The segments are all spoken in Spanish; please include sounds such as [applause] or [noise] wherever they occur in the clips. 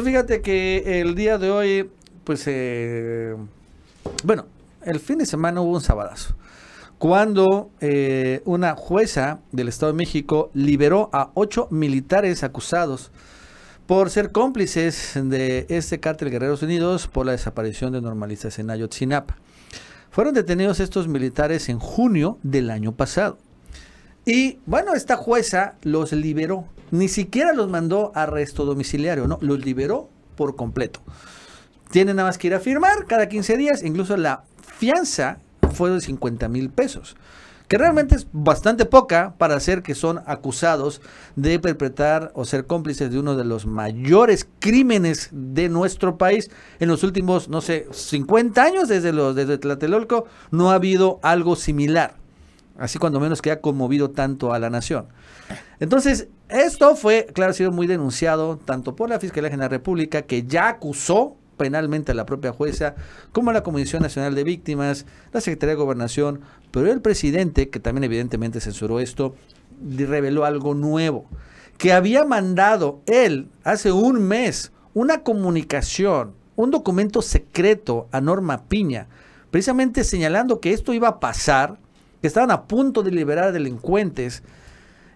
Fíjate que el día de hoy, pues, eh, bueno, el fin de semana hubo un sabadazo, cuando eh, una jueza del Estado de México liberó a ocho militares acusados por ser cómplices de este cártel Guerreros Unidos por la desaparición de normalistas en Ayotzinapa. Fueron detenidos estos militares en junio del año pasado. Y bueno, esta jueza los liberó. Ni siquiera los mandó a arresto domiciliario, ¿no? Los liberó por completo. Tienen nada más que ir a firmar cada 15 días. Incluso la fianza fue de 50 mil pesos. Que realmente es bastante poca para hacer que son acusados de perpetrar o ser cómplices de uno de los mayores crímenes de nuestro país. En los últimos, no sé, 50 años desde, los, desde Tlatelolco no ha habido algo similar. Así cuando menos que ha conmovido tanto a la nación. Entonces, esto fue, claro, ha sido muy denunciado tanto por la Fiscalía General de la República, que ya acusó penalmente a la propia jueza, como a la Comisión Nacional de Víctimas, la Secretaría de Gobernación, pero el presidente, que también evidentemente censuró esto, reveló algo nuevo, que había mandado él hace un mes una comunicación, un documento secreto a Norma Piña, precisamente señalando que esto iba a pasar, que estaban a punto de liberar a delincuentes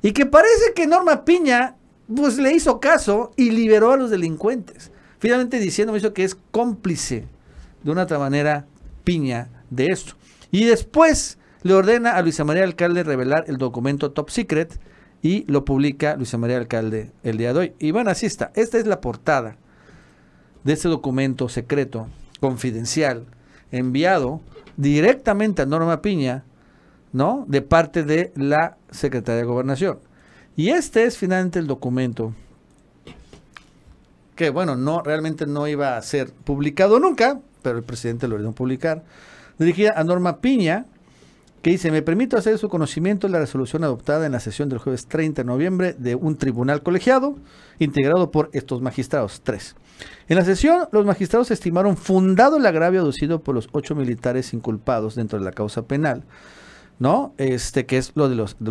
y que parece que Norma Piña pues le hizo caso y liberó a los delincuentes. Finalmente diciendo eso que es cómplice de una otra manera Piña de esto. Y después le ordena a Luisa María Alcalde revelar el documento Top Secret y lo publica Luisa María Alcalde el día de hoy. Y bueno, así está. Esta es la portada de este documento secreto, confidencial, enviado directamente a Norma Piña de parte de la Secretaría de Gobernación. Y este es finalmente el documento que, bueno, no realmente no iba a ser publicado nunca, pero el presidente lo ordenó publicar, dirigida a Norma Piña, que dice, me permito hacer su conocimiento la resolución adoptada en la sesión del jueves 30 de noviembre de un tribunal colegiado integrado por estos magistrados, tres. En la sesión, los magistrados estimaron fundado el agravio aducido por los ocho militares inculpados dentro de la causa penal ¿no? Este, que es lo de, los, de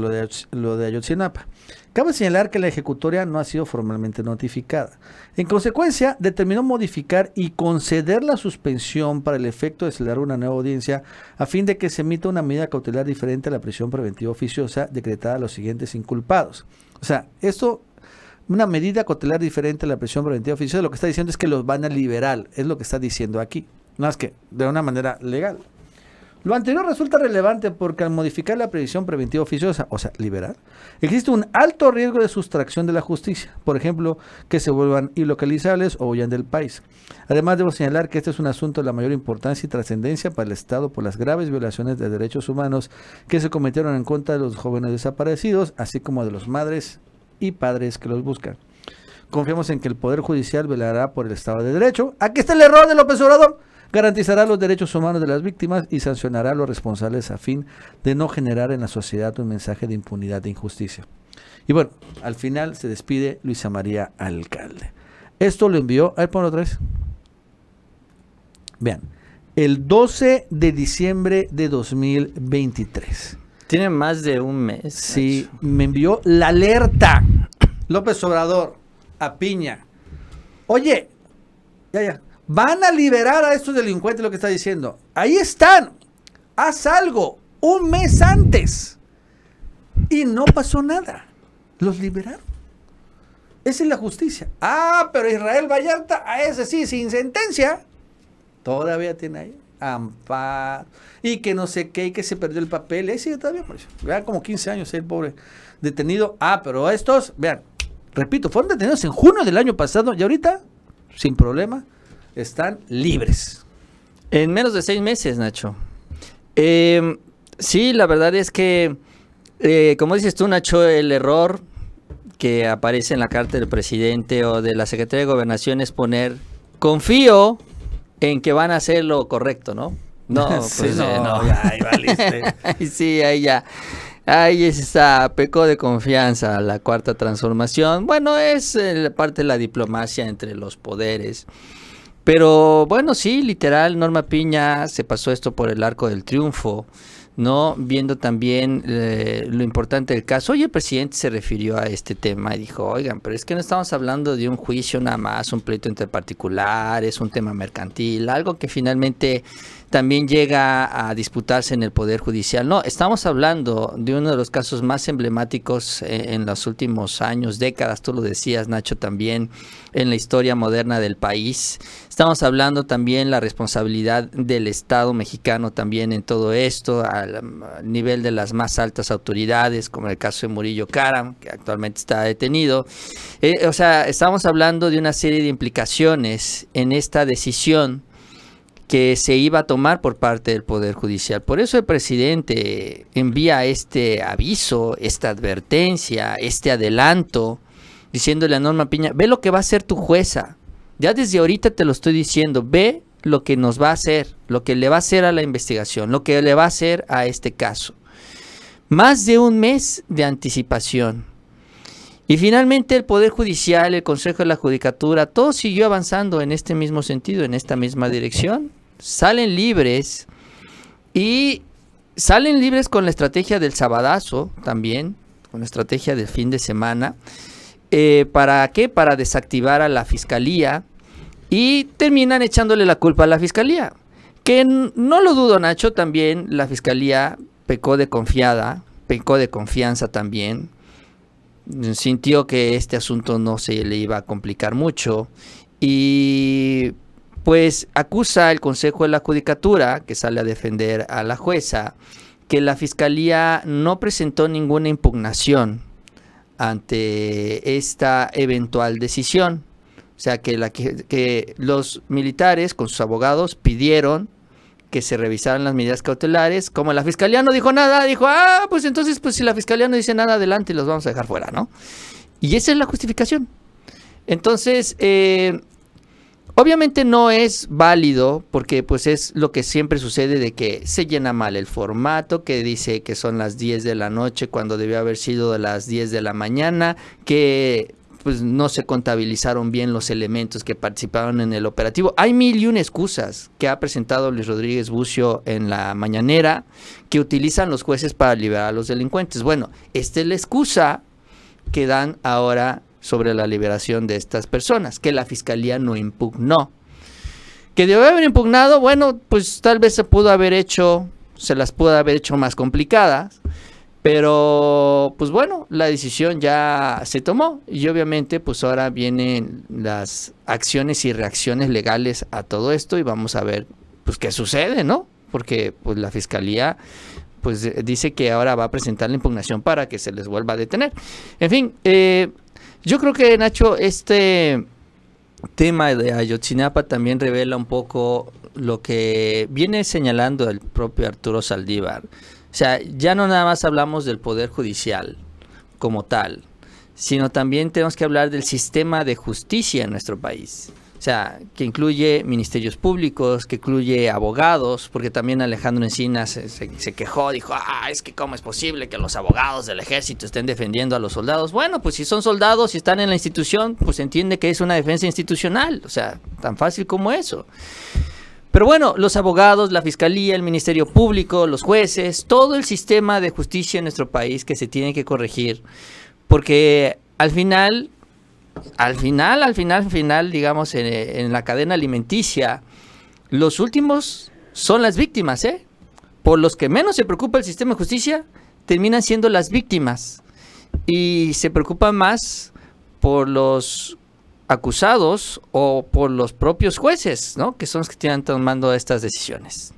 lo, de, Ayotzinapa. Cabe señalar que la ejecutoria no ha sido formalmente notificada. En consecuencia, determinó modificar y conceder la suspensión para el efecto de celebrar una nueva audiencia a fin de que se emita una medida cautelar diferente a la prisión preventiva oficiosa decretada a los siguientes inculpados. O sea, esto, una medida cautelar diferente a la prisión preventiva oficiosa, lo que está diciendo es que los van a liberar, es lo que está diciendo aquí. más que de una manera legal. Lo anterior resulta relevante porque al modificar la previsión preventiva oficiosa, o sea, liberar, existe un alto riesgo de sustracción de la justicia, por ejemplo, que se vuelvan ilocalizables o huyan del país. Además, debo señalar que este es un asunto de la mayor importancia y trascendencia para el Estado por las graves violaciones de derechos humanos que se cometieron en contra de los jóvenes desaparecidos, así como de los madres y padres que los buscan. Confiamos en que el Poder Judicial velará por el Estado de Derecho. Aquí está el error de López Obrador garantizará los derechos humanos de las víctimas y sancionará a los responsables a fin de no generar en la sociedad un mensaje de impunidad e injusticia. Y bueno, al final se despide Luisa María Alcalde. Esto lo envió, a ver, ponlo otra Vean, el 12 de diciembre de 2023. Tiene más de un mes. Sí, me envió la alerta. López Obrador, a Piña. Oye, ya, ya, Van a liberar a estos delincuentes, lo que está diciendo. Ahí están. Haz algo un mes antes. Y no pasó nada. Los liberaron. Esa es la justicia. Ah, pero Israel Vallarta, a ese sí, sin sentencia, todavía tiene ahí amparo. Y que no sé qué, y que se perdió el papel. Ese todavía, por Vean, como 15 años el pobre detenido. Ah, pero estos, vean, repito, fueron detenidos en junio del año pasado y ahorita, sin problema, están libres. En menos de seis meses, Nacho. Eh, sí, la verdad es que, eh, como dices tú, Nacho, el error que aparece en la carta del presidente o de la Secretaría de Gobernación es poner, confío en que van a hacer lo correcto, ¿no? No, [laughs] pues no, eh, [laughs] ahí sí, ahí ya. Ahí está, peco de confianza la cuarta transformación. Bueno, es parte de la diplomacia entre los poderes. Pero bueno, sí, literal, Norma Piña se pasó esto por el arco del triunfo. ¿no? Viendo también eh, lo importante del caso. Hoy el presidente se refirió a este tema y dijo, oigan, pero es que no estamos hablando de un juicio nada más, un pleito entre particulares, un tema mercantil, algo que finalmente también llega a disputarse en el Poder Judicial. No, estamos hablando de uno de los casos más emblemáticos en, los últimos años, décadas, tú lo decías, Nacho, también en la historia moderna del país. Estamos hablando también la responsabilidad del Estado mexicano también en todo esto, al, um, nivel de las más altas autoridades, como el caso de Murillo Karam, que actualmente está detenido. Eh, o sea, estamos hablando de una serie de implicaciones en esta decisión que se iba a tomar por parte del Poder Judicial. Por eso el presidente envía este aviso, esta advertencia, este adelanto, diciéndole a Norma Piña, ve lo que va a hacer tu jueza. Ya desde ahorita te lo estoy diciendo, ve lo que nos va a hacer, lo que le va a hacer a la investigación, lo que le va a hacer a este caso. Más de un mes de anticipación. Y finalmente el Poder Judicial, el Consejo de la Judicatura, todo siguió avanzando en este mismo sentido, en esta misma dirección. Salen libres y salen libres con la estrategia del sabadazo también, con la estrategia del fin de semana. Eh, ¿Para qué? Para desactivar a la fiscalía y terminan echándole la culpa a la fiscalía. Que no lo dudo, Nacho, también la fiscalía pecó de confiada, pecó de confianza también, sintió que este asunto no se le iba a complicar mucho y pues acusa el Consejo de la Judicatura, que sale a defender a la jueza, que la Fiscalía no presentó ninguna impugnación ante esta eventual decisión. O sea, que, la, que los militares con sus abogados pidieron que se revisaran las medidas cautelares. Como la fiscalía no dijo nada, dijo, ah, pues entonces, pues si la fiscalía no dice nada, adelante, los vamos a dejar fuera, ¿no? Y esa es la justificación. Entonces, eh, obviamente no es válido porque pues es lo que siempre sucede de que se llena mal el formato, que dice que son las 10 de la noche cuando debió haber sido las 10 de la mañana, que pues no se contabilizaron bien los elementos que participaron en el operativo. Hay mil y una excusas que ha presentado Luis Rodríguez Bucio en la mañanera que utilizan los jueces para liberar a los delincuentes. Bueno, esta es la excusa que dan ahora sobre la liberación de estas personas, que la fiscalía no impugnó. Que debe haber impugnado, bueno, pues tal vez se pudo haber hecho, se las pudo haber hecho más complicadas, pero, pues bueno, la decisión ya se tomó y obviamente pues ahora vienen las acciones y reacciones legales a todo esto y vamos a ver pues qué sucede, ¿no? Porque pues la fiscalía pues dice que ahora va a presentar la impugnación para que se les vuelva a detener. En fin, eh, yo creo que Nacho, este tema de Ayotzinapa también revela un poco lo que viene señalando el propio Arturo Saldívar o sea, ya no nada más hablamos del Poder Judicial como tal, sino también tenemos que hablar del sistema de justicia en nuestro país. O sea, que incluye ministerios públicos, que incluye abogados, porque también Alejandro Encinas se, quejó, dijo, ah, es que cómo es posible que los abogados del ejército estén defendiendo a los soldados. Bueno, pues si son soldados y están en la institución, pues entiende que es una defensa institucional, o sea, tan fácil como eso. Pero bueno, los abogados, la fiscalía, el Ministerio Público, los jueces, todo el sistema de justicia en nuestro país que se tiene que corregir, porque al final, al final, al final, al final, digamos, en, la cadena alimenticia, los últimos son las víctimas, ¿eh? Por los que menos se preocupa el sistema de justicia, terminan siendo las víctimas y se preocupan más por los acusados o por los propios jueces, ¿no? Que son los que están tomando estas decisiones.